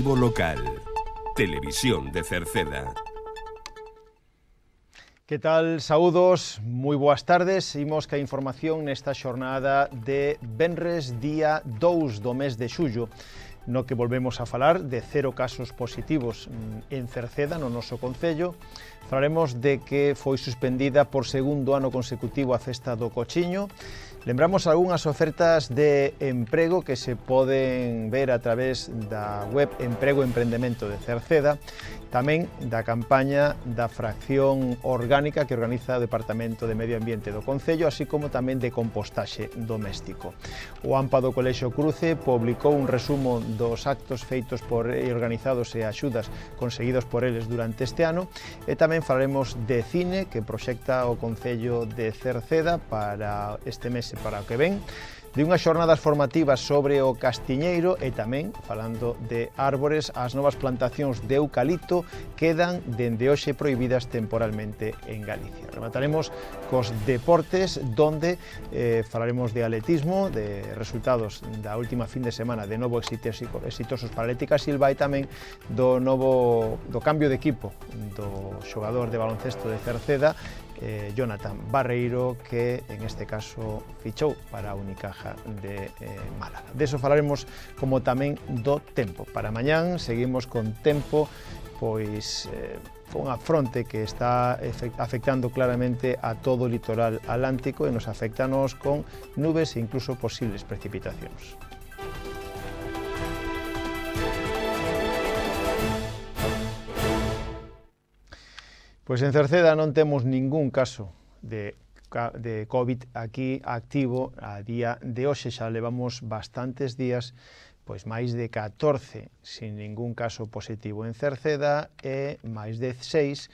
informativo local. Televisión de Cerceda. Que tal? Saúdos, moi boas tardes. Seguimos que a información nesta xornada de Benres, día 2 do mes de xullo no que volvemos a falar de cero casos positivos mm, en Cerceda, no noso Concello. Falaremos de que foi suspendida por segundo ano consecutivo a Festa do Cochiño. Lembramos algunhas ofertas de emprego que se poden ver a través da web Emprego Emprendemento de Cerceda tamén da campaña da fracción orgánica que organiza o Departamento de Medio Ambiente do Concello, así como tamén de compostaxe doméstico. O AMPA do Colexo Cruce publicou un resumo dos actos feitos por e organizados e axudas conseguidos por eles durante este ano, e tamén falaremos de cine que proxecta o Concello de Cerceda para este mes e para o que ven, de unhas xornadas formativas sobre o castiñeiro e tamén, falando de árbores, as novas plantacións de eucalipto quedan dende hoxe prohibidas temporalmente en Galicia. Remataremos cos deportes donde eh, falaremos de atletismo, de resultados da última fin de semana de novo exitosos para Atlética Silva e tamén do novo do cambio de equipo do xogador de baloncesto de Cerceda eh, Jonathan Barreiro, que en este caso fichou para a Unicaja de eh, Málaga. De eso falaremos como tamén do tempo. Para mañán seguimos con tempo pois eh, unha fronte que está afectando claramente a todo o litoral atlántico e nos afecta nos con nubes e incluso posibles precipitacións. Pois en Cerceda non temos ningún caso de de COVID aquí activo a día de hoxe, xa levamos bastantes días pois máis de 14 sin ningún caso positivo en Cerceda e máis de 6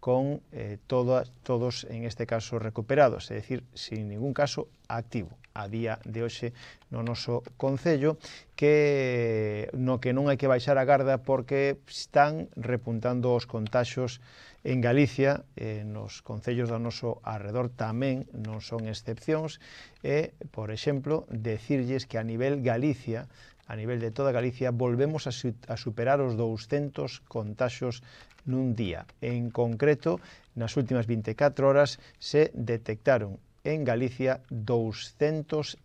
con eh, todo, todos en este caso recuperados, é dicir, sin ningún caso activo a día de hoxe no noso Concello, que no que non hai que baixar a garda porque están repuntando os contaxos en Galicia, eh, nos concellos do noso arredor tamén non son excepcións, e, por exemplo, decirlles que a nivel Galicia a nivel de toda Galicia, volvemos a, su, a superar os 200 contaxos nun día. En concreto, nas últimas 24 horas se detectaron en Galicia 205,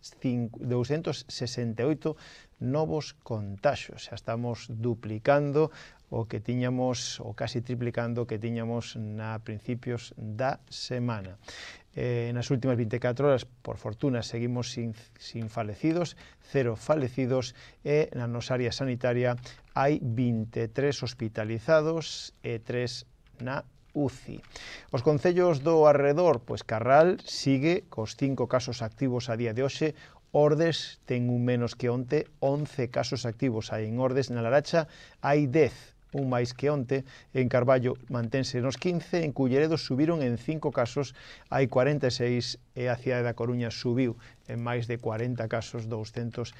268 novos contagios. Xa estamos duplicando o que tiñamos, o casi triplicando o que tiñamos na principios da semana. Eh, nas últimas 24 horas, por fortuna, seguimos sin, sin falecidos, cero falecidos, e na nosa área sanitaria hai 23 hospitalizados e 3 na UCI. Os concellos do arredor, pois Carral sigue cos cinco casos activos a día de hoxe, Ordes ten un menos que onte, 11 casos activos hai en Ordes, na Laracha hai 10, un máis que onte, en Carballo mantense nos 15, en Culleredo subiron en 5 casos, hai 46 e a cidade da Coruña subiu en máis de 40 casos, 253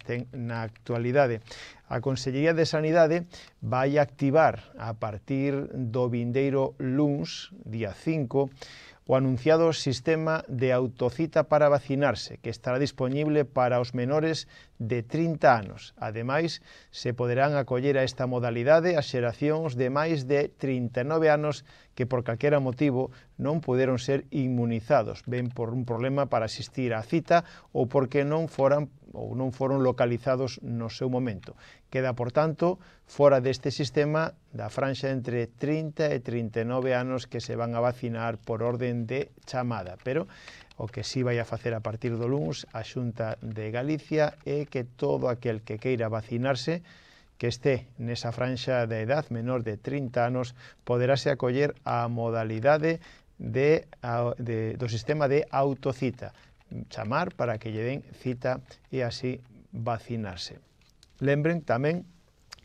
ten na actualidade. A Consellería de Sanidade vai activar a partir do vindeiro luns, día 5, o anunciado sistema de autocita para vacinarse, que estará disponible para os menores de 30 anos. Ademais, se poderán acoller a esta modalidade as xeracións de máis de 39 anos que por calquera motivo non puderon ser inmunizados, ben por un problema para asistir á cita ou porque non foran ou non foron localizados no seu momento. Queda, por tanto, fora deste sistema da franxa entre 30 e 39 anos que se van a vacinar por orden de chamada, pero o que si sí vai a facer a partir do lunes a Xunta de Galicia é que todo aquel que queira vacinarse que este nesa franxa de edad menor de 30 anos poderase acoller a modalidade de, de, do sistema de autocita chamar para que lle den cita e así vacinarse. Lembren tamén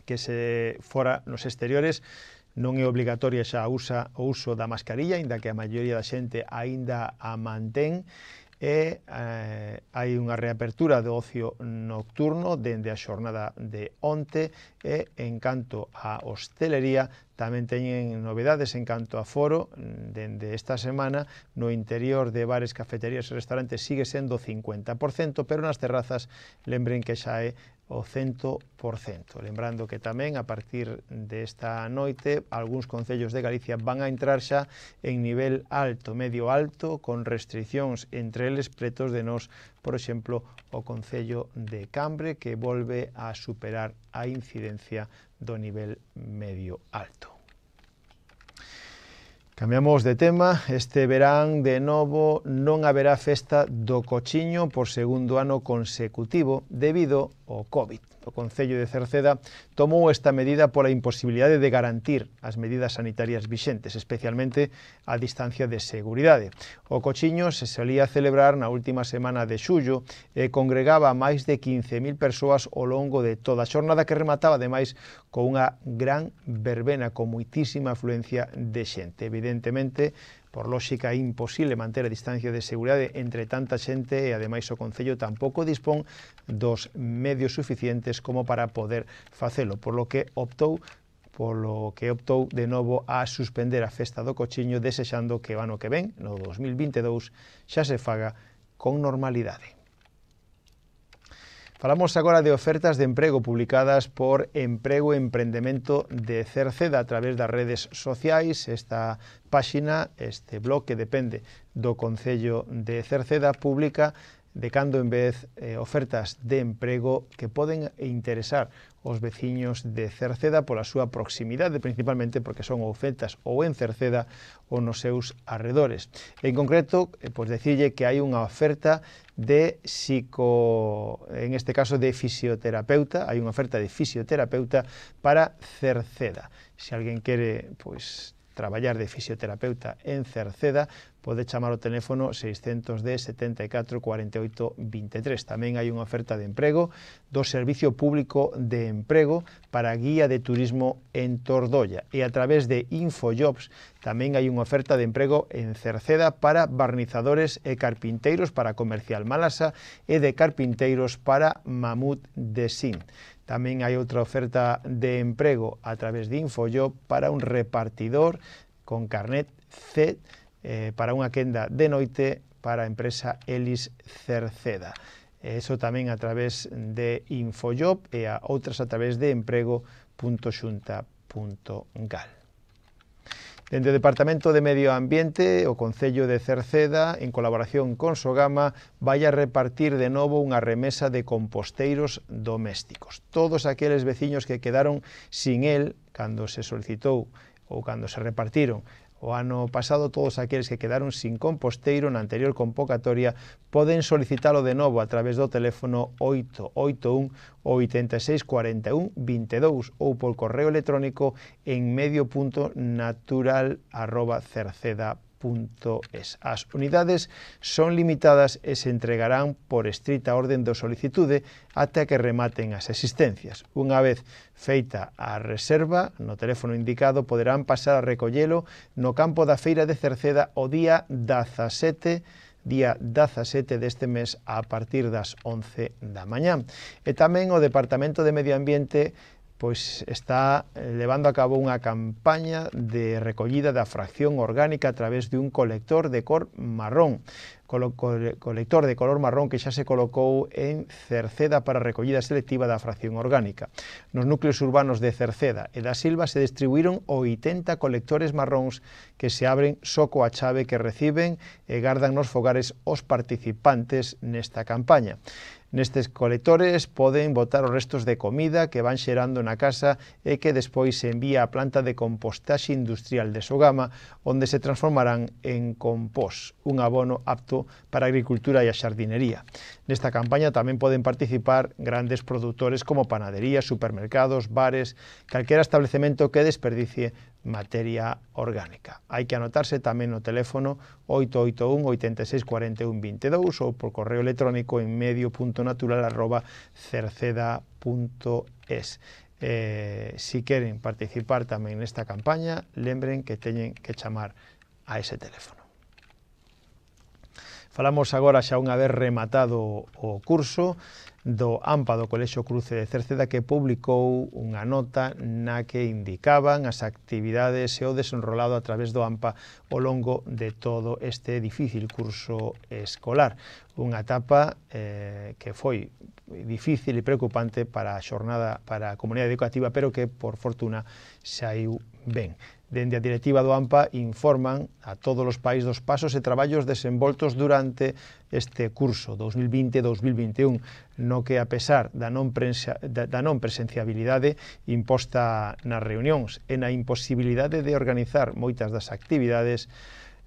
que se fora nos exteriores non é obligatoria xa usa o uso da mascarilla, aínda que a maioría da xente aínda a mantén, e eh, hai unha reapertura do ocio nocturno dende a xornada de onte e en canto a hostelería tamén teñen novedades en canto a foro mm, dende esta semana no interior de bares, cafeterías e restaurantes sigue sendo 50%, pero nas terrazas lembren que xa é o 100%. Lembrando que tamén a partir desta noite algúns concellos de Galicia van a entrar xa en nivel alto, medio alto, con restriccións entre eles pretos de nos, por exemplo, o concello de Cambre que volve a superar a incidencia do nivel medio alto. Cambiamos de tema, este verán de novo non haberá festa do cochiño por segundo ano consecutivo debido ao COVID o Concello de Cerceda tomou esta medida pola imposibilidade de garantir as medidas sanitarias vixentes, especialmente a distancia de seguridade. O cochiño se solía celebrar na última semana de xullo e congregaba a máis de 15.000 persoas ao longo de toda a xornada que remataba ademais con unha gran verbena con moitísima afluencia de xente. Evidentemente, por lógica é imposible manter a distancia de seguridade entre tanta xente e ademais o Concello tampouco dispón dos medios suficientes como para poder facelo, por lo que optou polo que optou de novo a suspender a festa do cochiño desexando que o ano que ven, no 2022, xa se faga con normalidade. Falamos agora de ofertas de emprego publicadas por Emprego e Emprendemento de Cerceda a través das redes sociais. Esta páxina, este blog que depende do Concello de Cerceda, publica de cando en vez eh, ofertas de emprego que poden interesar os veciños de Cerceda pola súa proximidade, principalmente porque son ou Celtas ou en Cerceda ou nos seus arredores. En concreto, eh, pois dicirlle que hai unha oferta de psico, en este caso de fisioterapeuta, hai unha oferta de fisioterapeuta para Cerceda. Se alguén quere, pois, traballar de fisioterapeuta en Cerceda, pode chamar o teléfono de 74 48 23. Tamén hai unha oferta de emprego do Servicio Público de Emprego para Guía de Turismo en Tordolla e a través de Infojobs tamén hai unha oferta de emprego en Cerceda para barnizadores e carpinteiros para Comercial Malasa e de carpinteiros para Mamut de Sin. Tamén hai outra oferta de emprego a través de Infojob para un repartidor con carnet C eh, para unha quenda de noite para a empresa Elis Cerceda. Eso tamén a través de Infojob e a outras a través de emprego.xunta.gal. Dende o Departamento de Medio Ambiente, o Concello de Cerceda, en colaboración con Sogama, vai a repartir de novo unha remesa de composteiros domésticos. Todos aqueles veciños que quedaron sin el, cando se solicitou ou cando se repartiron O ano pasado todos aqueles que quedaron sin composteiro na anterior convocatoria poden solicitalo de novo a través do teléfono 881 8641 22 ou por correo electrónico en medio.natural.cerceda.com www.ecoagro.es. As unidades son limitadas e se entregarán por estrita orden do solicitude ata que rematen as existencias. Unha vez feita a reserva, no teléfono indicado poderán pasar a recollelo no campo da Feira de Cerceda o día 17 día 17 deste mes a partir das 11 da mañá. E tamén o Departamento de Medio Ambiente pois está eh, levando a cabo unha campaña de recollida da fracción orgánica a través dun colector de cor marrón colo, colector de color marrón que xa se colocou en Cerceda para recollida selectiva da fracción orgánica. Nos núcleos urbanos de Cerceda e da Silva se distribuíron 80 colectores marróns que se abren só coa chave que reciben e gardan nos fogares os participantes nesta campaña. Nestes colectores poden botar os restos de comida que van xerando na casa e que despois se envía á planta de compostaxe industrial de Sogama, onde se transformarán en compost, un abono apto para a agricultura e a xardinería. Nesta campaña tamén poden participar grandes produtores como panaderías, supermercados, bares, calquera establecemento que desperdicie materia orgánica. Hai que anotarse tamén no teléfono 881-8641-22 ou por correo electrónico en medio.natural arroba cerceda.es. Eh, si queren participar tamén nesta campaña, lembren que teñen que chamar a ese teléfono. Falamos agora xa unha vez rematado o curso do AMPA do Colexo Cruce de Cerceda que publicou unha nota na que indicaban as actividades e o desenrolado a través do AMPA ao longo de todo este difícil curso escolar. Unha etapa eh, que foi difícil e preocupante para a xornada para a comunidade educativa, pero que, por fortuna, saiu ben. Dende a directiva do AMPA informan a todos os países dos pasos e traballos desenvoltos durante este curso 2020-2021, no que a pesar da non, prensa, da, da non presenciabilidade imposta nas reunións e na imposibilidade de organizar moitas das actividades,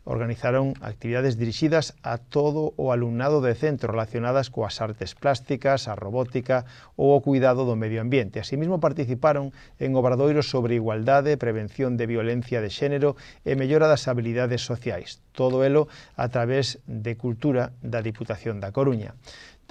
organizaron actividades dirixidas a todo o alumnado de centro relacionadas coas artes plásticas, a robótica ou o cuidado do medio ambiente. Asimismo participaron en obradoiros sobre igualdade, prevención de violencia de xénero e mellora das habilidades sociais. Todo elo a través de cultura da Diputación da Coruña.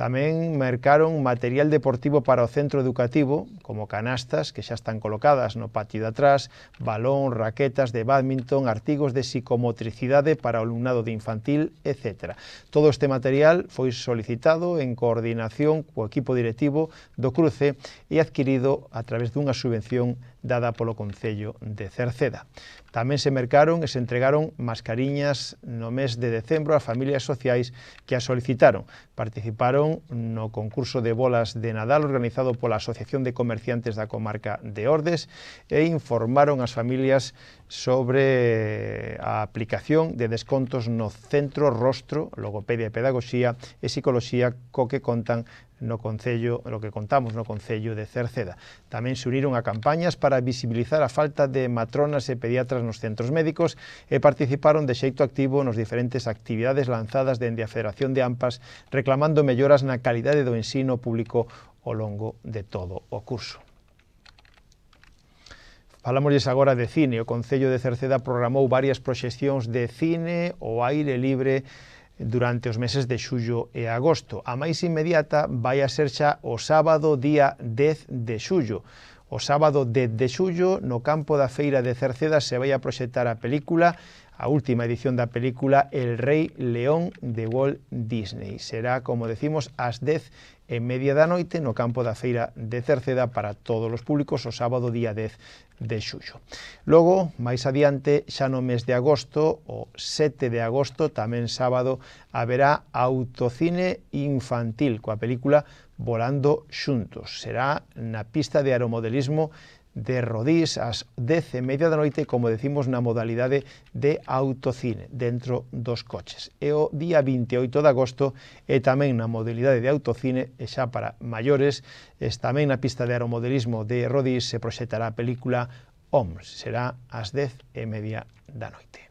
Tamén mercaron material deportivo para o centro educativo, como canastas que xa están colocadas no patio de atrás, balón, raquetas de badminton, artigos de psicomotricidade para o alumnado de infantil, etc. Todo este material foi solicitado en coordinación co equipo directivo do Cruce e adquirido a través dunha subvención dada polo Concello de Cerceda. Tamén se mercaron e se entregaron mascariñas no mes de decembro a familias sociais que a solicitaron. Participaron no concurso de bolas de Nadal organizado pola Asociación de Comerciantes da Comarca de Ordes e informaron as familias sobre a aplicación de descontos no Centro Rostro, Logopedia e Pedagogía e Psicología co que contan no Concello, lo que contamos no Concello de Cerceda. Tamén se uniron a campañas para visibilizar a falta de matronas e pediatras nos centros médicos e participaron de xeito activo nos diferentes actividades lanzadas dende a Federación de AMPAS reclamando melloras na calidade do ensino público ao longo de todo o curso. Falámosles agora de cine. O Concello de Cerceda programou varias proxeccións de cine ao aire libre durante os meses de xullo e agosto. A máis inmediata vai a ser xa o sábado día 10 de xullo. O sábado 10 de xullo, no campo da Feira de Cerceda, se vai a proxectar a película a última edición da película El Rei León de Walt Disney. Será, como decimos, ás 10 en media da noite no campo da Feira de Cerceda para todos os públicos o sábado día 10 de xullo. Logo, máis adiante, xa no mes de agosto, o 7 de agosto, tamén sábado, haberá autocine infantil coa película Volando Xuntos. Será na pista de aeromodelismo de Rodís ás 10 e media da noite, como decimos, na modalidade de autocine dentro dos coches. E o día 28 de agosto é tamén na modalidade de autocine e xa para maiores, é tamén na pista de aeromodelismo de Rodís se proxectará a película OMS. Será ás 10 e media da noite.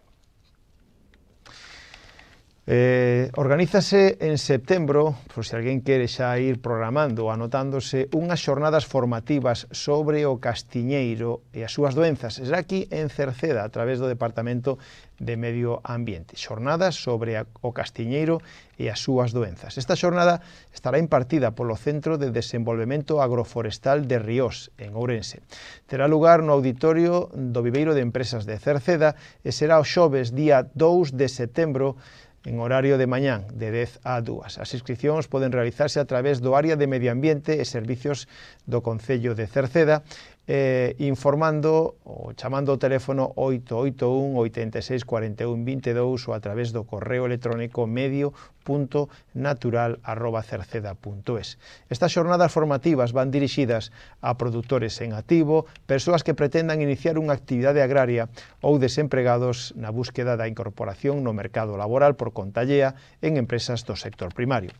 Eh, organízase en setembro, por se alguén quere xa ir programando, anotándose unhas xornadas formativas sobre o castiñeiro e as súas doenzas. Será aquí en Cerceda, a través do Departamento de Medio Ambiente. Xornadas sobre a, o castiñeiro e as súas doenzas. Esta xornada estará impartida polo Centro de Desenvolvemento Agroforestal de Ríos, en Ourense. Terá lugar no auditorio do Viveiro de Empresas de Cerceda e será o xoves día 2 de setembro en horario de mañán, de 10 a 2. As inscripcións poden realizarse a través do área de Medio Ambiente e Servicios do Concello de Cerceda, eh, informando ou chamando o teléfono 881 86 41 22 ou a través do correo electrónico medio www.natural.cerceda.es. Estas xornadas formativas van dirixidas a produtores en activo, persoas que pretendan iniciar unha actividade agraria ou desempregados na búsqueda da incorporación no mercado laboral por contallea en empresas do sector primario.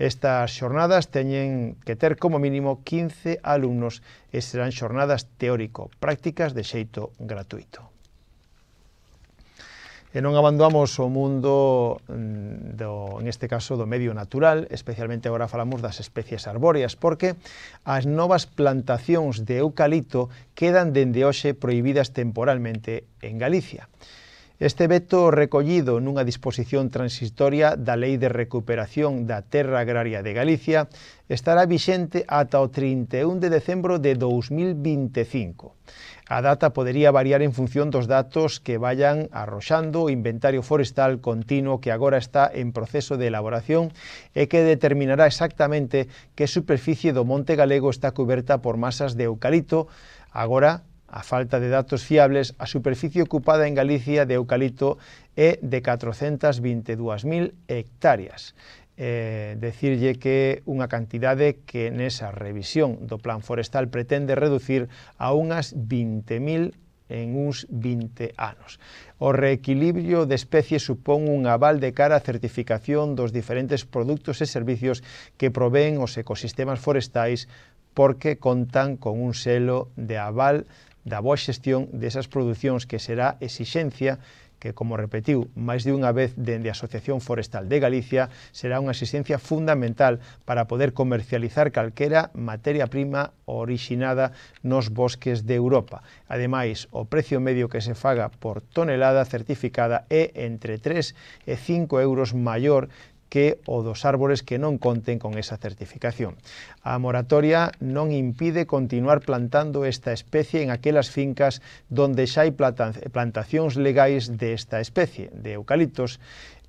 Estas xornadas teñen que ter como mínimo 15 alumnos e serán xornadas teórico-prácticas de xeito gratuito e non abandonamos o mundo mm, do, neste caso do medio natural, especialmente agora falamos das especies arbóreas, porque as novas plantacións de eucalipto quedan dende hoxe prohibidas temporalmente en Galicia. Este veto recollido nunha disposición transitoria da Lei de Recuperación da Terra Agraria de Galicia estará vixente ata o 31 de decembro de 2025. A data podería variar en función dos datos que vayan arroxando o inventario forestal continuo que agora está en proceso de elaboración e que determinará exactamente que superficie do monte galego está coberta por masas de eucalipto, agora A falta de datos fiables, a superficie ocupada en Galicia de eucalipto é de 422.000 hectáreas. Eh, decirlle que unha cantidade que nesa revisión do plan forestal pretende reducir a unhas 20.000 en uns 20 anos. O reequilibrio de especies supón un aval de cara á certificación dos diferentes produtos e servicios que proveen os ecosistemas forestais porque contan con un selo de aval da boa xestión desas producións que será exixencia que, como repetiu máis de unha vez dende a Asociación Forestal de Galicia, será unha existencia fundamental para poder comercializar calquera materia prima orixinada nos bosques de Europa. Ademais, o precio medio que se faga por tonelada certificada é entre 3 e 5 euros maior que o dos árbores que non conten con esa certificación. A moratoria non impide continuar plantando esta especie en aquelas fincas donde xa hai plantacións legais desta especie, de eucaliptos,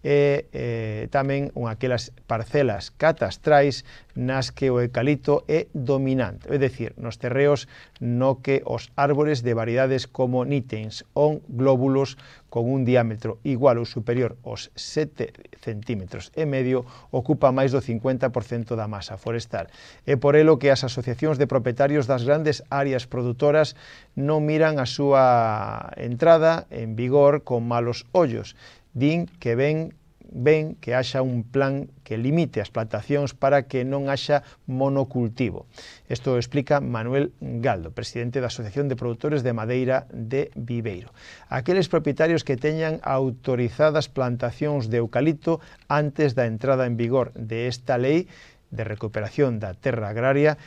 e eh, tamén unha aquelas parcelas catastrais nas que o eucalipto é dominante, é dicir, nos terreos no que os árbores de variedades como nitens ou glóbulos con un diámetro igual ou superior aos 7 centímetros e medio ocupa máis do 50% da masa forestal. É por elo que as asociacións de propietarios das grandes áreas produtoras non miran a súa entrada en vigor con malos ollos din que ven ben que haxa un plan que limite as plantacións para que non haxa monocultivo. Isto explica Manuel Galdo, presidente da Asociación de Productores de Madeira de Viveiro. Aqueles propietarios que teñan autorizadas plantacións de eucalipto antes da entrada en vigor de esta lei de recuperación da terra agraria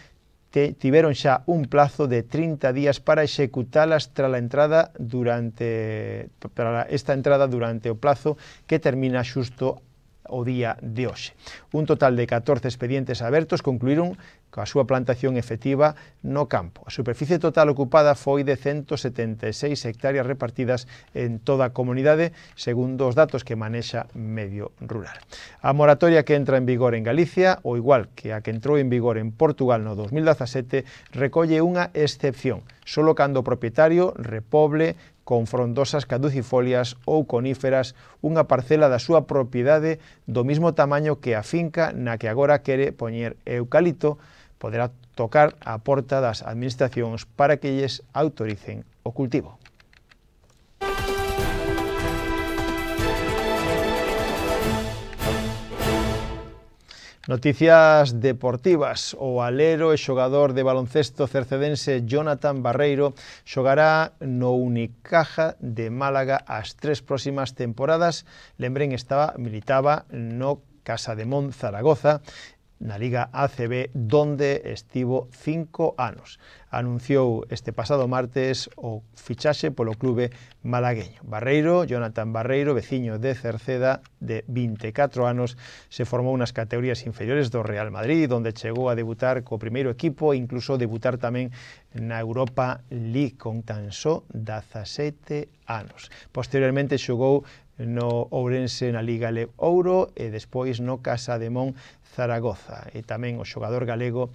te, tiveron xa un plazo de 30 días para executalas tras a entrada durante para esta entrada durante o plazo que termina xusto o día de hoxe. Un total de 14 expedientes abertos concluíron coa súa plantación efectiva no campo. A superficie total ocupada foi de 176 hectáreas repartidas en toda a comunidade, segundo os datos que manexa Medio Rural. A moratoria que entra en vigor en Galicia, ou igual que a que entrou en vigor en Portugal no 2017, recolle unha excepción, solo cando o propietario repoble con frondosas caducifolias ou coníferas unha parcela da súa propiedade do mismo tamaño que a finca na que agora quere poñer eucalipto poderá tocar a porta das administracións para que lles autoricen o cultivo. Noticias deportivas. O alero e xogador de baloncesto cercedense Jonathan Barreiro xogará no Unicaja de Málaga as tres próximas temporadas. Lembren, estaba militaba no Casa de Mon Zaragoza na Liga ACB donde estivo cinco anos. Anunciou este pasado martes o fichaxe polo clube malagueño. Barreiro, Jonathan Barreiro, veciño de Cerceda, de 24 anos, se formou nas categorías inferiores do Real Madrid, onde chegou a debutar co primeiro equipo e incluso debutar tamén na Europa League con tan só 17 anos. Posteriormente xogou no Ourense na Liga Le Ouro e despois no Casa de Mon Zaragoza. E tamén o xogador galego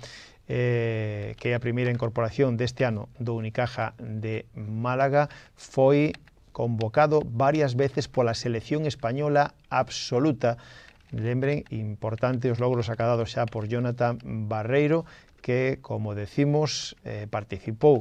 eh, que é a primeira incorporación deste ano do Unicaja de Málaga foi convocado varias veces pola selección española absoluta Lembren, importante os logros acadados xa por Jonathan Barreiro, que, como decimos, eh, participou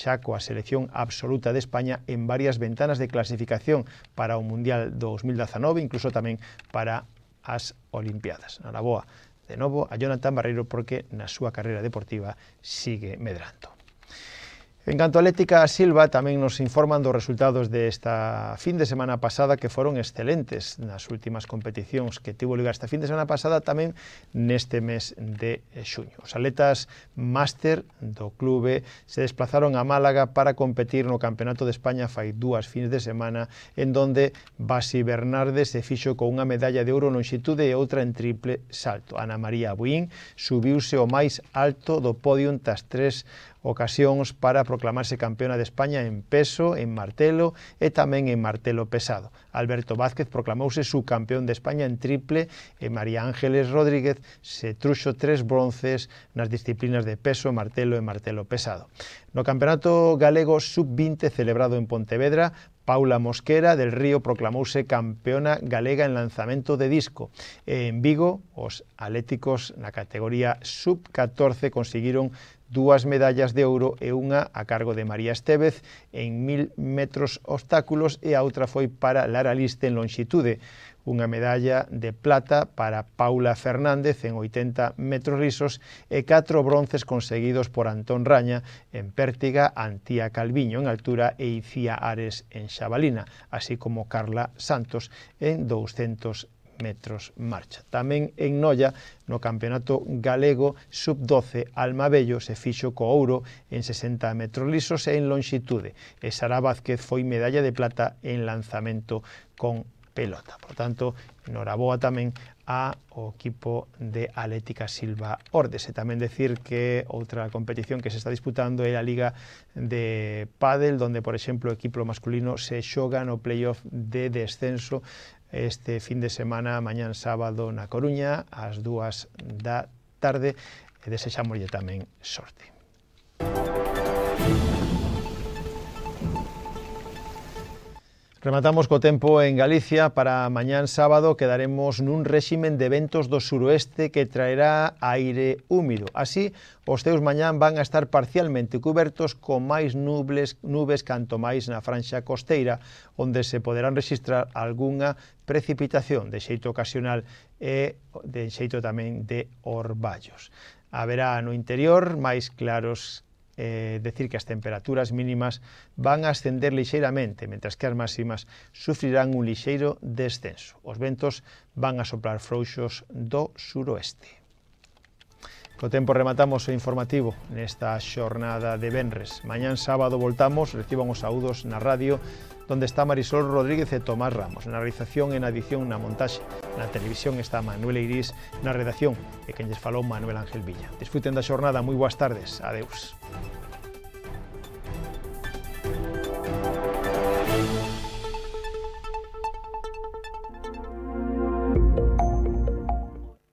xa coa selección absoluta de España en varias ventanas de clasificación para o Mundial 2019, incluso tamén para as Olimpiadas. Na boa, de novo, a Jonathan Barreiro, porque na súa carreira deportiva sigue medrando. En canto a Lética Silva, tamén nos informan dos resultados desta fin de semana pasada que foron excelentes nas últimas competicións que tivo lugar esta fin de semana pasada tamén neste mes de xuño. Os atletas máster do clube se desplazaron a Málaga para competir no Campeonato de España fai dúas fins de semana en donde Basi Bernardes se fixo con unha medalla de ouro longitude e outra en triple salto. Ana María Buín subiuse o máis alto do podium tras tres ocasións para proclamarse campeona de España en peso, en martelo e tamén en martelo pesado. Alberto Vázquez proclamouse campeón de España en triple e María Ángeles Rodríguez se truxo tres bronces nas disciplinas de peso, martelo e martelo pesado. No Campeonato Galego Sub-20 celebrado en Pontevedra, Paula Mosquera del Río proclamouse campeona galega en lanzamento de disco. E en Vigo, os atléticos na categoría sub-14 conseguiron dúas medallas de ouro e unha a cargo de María Estevez en 1000 metros obstáculos e a outra foi para Lara Liste en longitude unha medalla de plata para Paula Fernández en 80 metros lisos e catro bronces conseguidos por Antón Raña en Pértiga, Antía Calviño en altura e Icía Ares en Xabalina, así como Carla Santos en 200 metros marcha. Tamén en Noia, no Campeonato Galego Sub-12, Almabello se fixo co ouro en 60 metros lisos e en longitude, e Sara Vázquez foi medalla de plata en lanzamento con pelota. Por tanto, noraboa tamén a o equipo de Atlética Silva Ordes. E tamén decir que outra competición que se está disputando é a Liga de Padel, donde, por exemplo, o equipo masculino se xoga no playoff de descenso este fin de semana, mañán sábado na Coruña, ás dúas da tarde, e desexamoslle tamén sorte. Música Rematamos co tempo en Galicia para mañán sábado quedaremos nun réximen de ventos do suroeste que traerá aire húmido. Así, os teus mañán van a estar parcialmente cubertos con máis nubes, nubes canto máis na franxa costeira, onde se poderán registrar algunha precipitación de xeito ocasional e de xeito tamén de orballos. Haberá no interior máis claros eh, decir que as temperaturas mínimas van a ascender lixeiramente, mentras que as máximas sufrirán un lixeiro descenso. Os ventos van a soplar frouxos do suroeste. Co tempo rematamos o informativo nesta xornada de Benres. Mañán sábado voltamos, reciban os saúdos na radio donde está Marisol Rodríguez e Tomás Ramos. Na realización e na edición na montaxe. Na televisión está Manuel Iris, na redacción e quen lles falou Manuel Ángel Villa. Disfruten da xornada, moi boas tardes. Adeus.